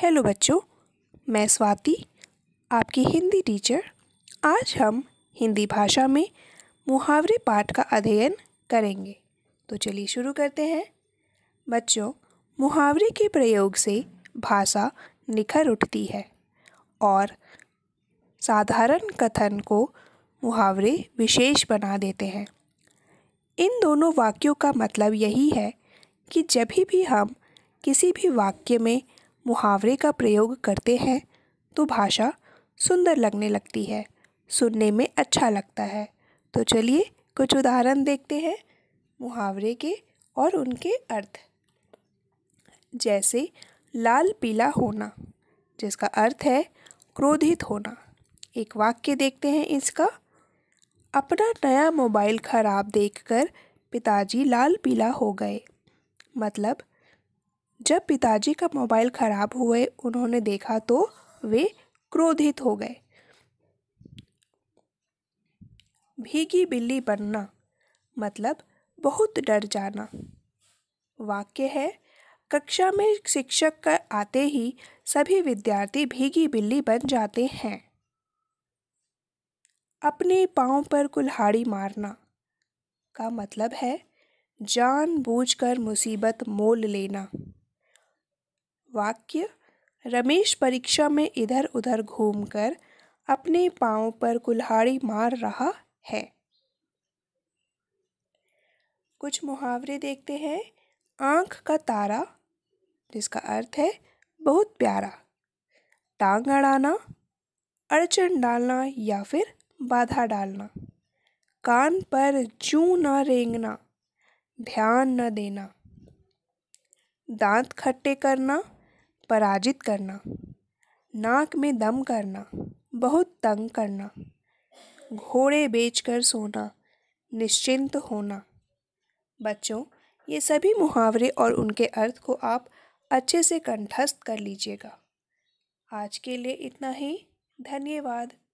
hello बच्चों मैं स्वाति आपकी हिंदी टीचर आज हम हिंदी भाषा में मुहावरे पाठ का अध्ययन करेंगे तो चलिए शुरू करते हैं बच्चों मुहावरे के प्रयोग से भाषा निखर उठती है और साधारण कथन को मुहावरे विशेष बना देते हैं इन दोनों वाक्यों का मतलब यही है कि जब भी हम किसी भी वाक्य में मुहावरे का प्रयोग करते हैं तो भाषा सुंदर लगने लगती है सुनने में अच्छा लगता है तो चलिए कुछ उदाहरण देखते हैं मुहावरे के और उनके अर्थ जैसे लाल पीला होना जिसका अर्थ है क्रोधित होना एक वाक्य देखते हैं इसका अपना नया मोबाइल खराब देखकर पिताजी लाल पीला हो गए मतलब जब पिताजी का मोबाइल खराब हुए उन्होंने देखा तो वे क्रोधित हो गए भीगी बिल्ली बनना मतलब बहुत डर जाना वाक्य है कक्षा में शिक्षक का आते ही सभी विद्यार्थी भीगी बिल्ली बन जाते हैं अपने पाँव पर कुल्हाड़ी मारना का मतलब है जानबूझकर मुसीबत मोल लेना वाक्य रमेश परीक्षा में इधर उधर घूमकर अपने पाँव पर कुल्हाड़ी मार रहा है कुछ मुहावरे देखते हैं आँख का तारा जिसका अर्थ है बहुत प्यारा टांग अड़ाना अड़चन डालना या फिर बाधा डालना कान पर जू न रेंगना ध्यान न देना दांत खट्टे करना पराजित करना नाक में दम करना बहुत तंग करना घोड़े बेचकर सोना निश्चिंत होना बच्चों ये सभी मुहावरे और उनके अर्थ को आप अच्छे से कंठस्थ कर लीजिएगा आज के लिए इतना ही धन्यवाद